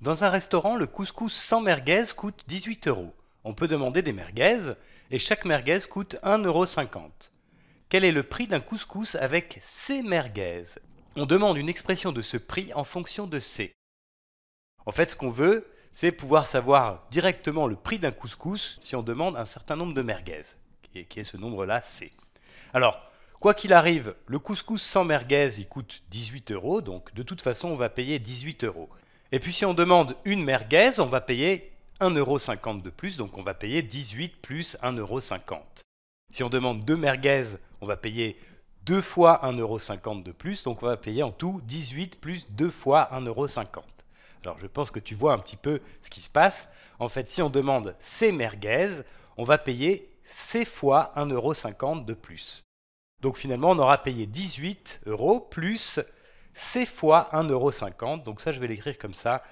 Dans un restaurant, le couscous sans merguez coûte 18 euros. On peut demander des merguez et chaque merguez coûte 1,50 euros. Quel est le prix d'un couscous avec c merguez On demande une expression de ce prix en fonction de c. En fait, ce qu'on veut, c'est pouvoir savoir directement le prix d'un couscous si on demande un certain nombre de merguez, qui est ce nombre-là, C. Alors, quoi qu'il arrive, le couscous sans merguez, il coûte 18 euros, donc de toute façon, on va payer 18 euros. Et puis si on demande une merguez, on va payer 1,50€ de plus, donc on va payer 18 plus 1,50€. Si on demande deux merguez, on va payer 2 fois 1,50€ de plus, donc on va payer en tout 18 plus 2 fois 1,50€. Alors je pense que tu vois un petit peu ce qui se passe. En fait, si on demande ces merguez, on va payer ces fois 1,50€ de plus. Donc finalement, on aura payé 18 euros plus C fois 1,50€. Donc ça, je vais l'écrire comme ça.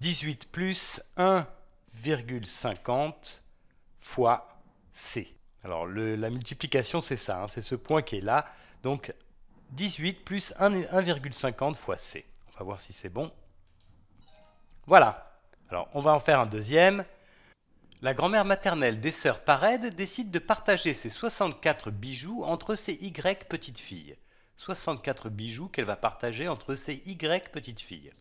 18 plus 1,50 fois C. Alors la multiplication, c'est ça, hein. c'est ce point qui est là. Donc 18 plus 1,50 fois C. On va voir si c'est bon. Voilà. Alors on va en faire un deuxième. La grand-mère maternelle des sœurs Pared décide de partager ses 64 bijoux entre ses Y petites filles. 64 bijoux qu'elle va partager entre ses Y petites filles.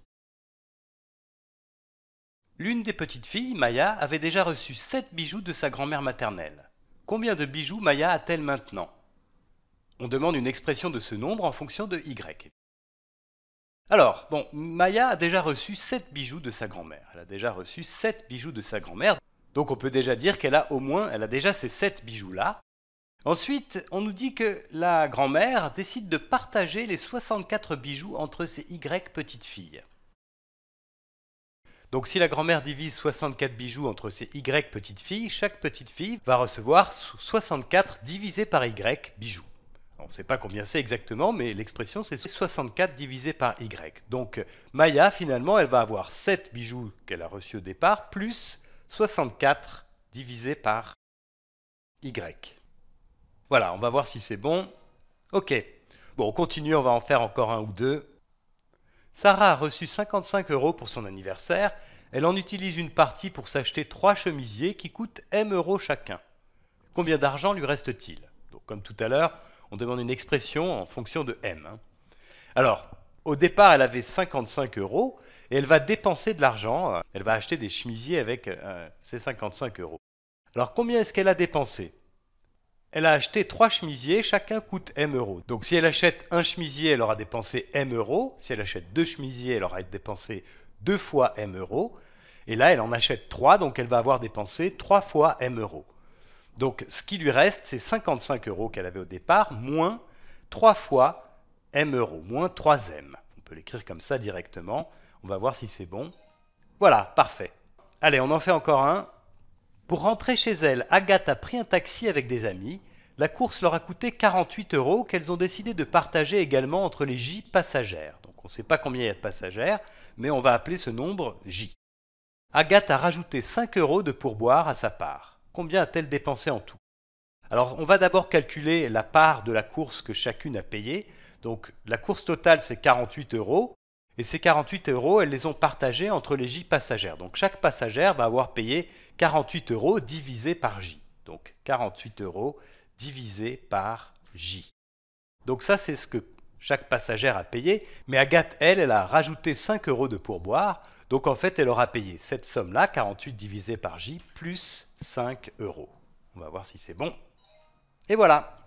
L'une des petites filles, Maya, avait déjà reçu 7 bijoux de sa grand-mère maternelle. Combien de bijoux Maya a-t-elle maintenant On demande une expression de ce nombre en fonction de Y. Alors, bon, Maya a déjà reçu 7 bijoux de sa grand-mère. Elle a déjà reçu 7 bijoux de sa grand-mère. Donc on peut déjà dire qu'elle a au moins, elle a déjà ces 7 bijoux-là. Ensuite, on nous dit que la grand-mère décide de partager les 64 bijoux entre ses Y petites filles. Donc si la grand-mère divise 64 bijoux entre ses Y petites filles, chaque petite fille va recevoir 64 divisé par Y bijoux. On ne sait pas combien c'est exactement, mais l'expression c'est 64 divisé par Y. Donc Maya, finalement, elle va avoir 7 bijoux qu'elle a reçus au départ, plus 64 divisé par Y. Voilà, on va voir si c'est bon. Ok. Bon, on continue, on va en faire encore un ou deux. Sarah a reçu 55 euros pour son anniversaire. Elle en utilise une partie pour s'acheter trois chemisiers qui coûtent M euros chacun. Combien d'argent lui reste-t-il Donc, comme tout à l'heure, on demande une expression en fonction de M. Hein. Alors, au départ, elle avait 55 euros et elle va dépenser de l'argent. Elle va acheter des chemisiers avec euh, ces 55 euros. Alors, combien est-ce qu'elle a dépensé elle a acheté trois chemisiers, chacun coûte M euros. Donc si elle achète un chemisier, elle aura dépensé M euros. Si elle achète deux chemisiers, elle aura dépensé deux fois M euros. Et là, elle en achète trois, donc elle va avoir dépensé trois fois M euros. Donc ce qui lui reste, c'est 55 euros qu'elle avait au départ, moins 3 fois M euros, moins 3 M. On peut l'écrire comme ça directement. On va voir si c'est bon. Voilà, parfait. Allez, on en fait encore un. Pour rentrer chez elle, Agathe a pris un taxi avec des amis. La course leur a coûté 48 euros qu'elles ont décidé de partager également entre les J passagères. Donc on ne sait pas combien il y a de passagères, mais on va appeler ce nombre J. Agathe a rajouté 5 euros de pourboire à sa part. Combien a-t-elle dépensé en tout Alors on va d'abord calculer la part de la course que chacune a payée. Donc la course totale c'est 48 euros. Et ces 48 euros, elles les ont partagés entre les J passagères. Donc chaque passagère va avoir payé 48 euros divisé par J. Donc 48 euros divisé par J. Donc ça, c'est ce que chaque passagère a payé. Mais Agathe, elle, elle a rajouté 5 euros de pourboire. Donc en fait, elle aura payé cette somme-là, 48 divisé par J, plus 5 euros. On va voir si c'est bon. Et voilà,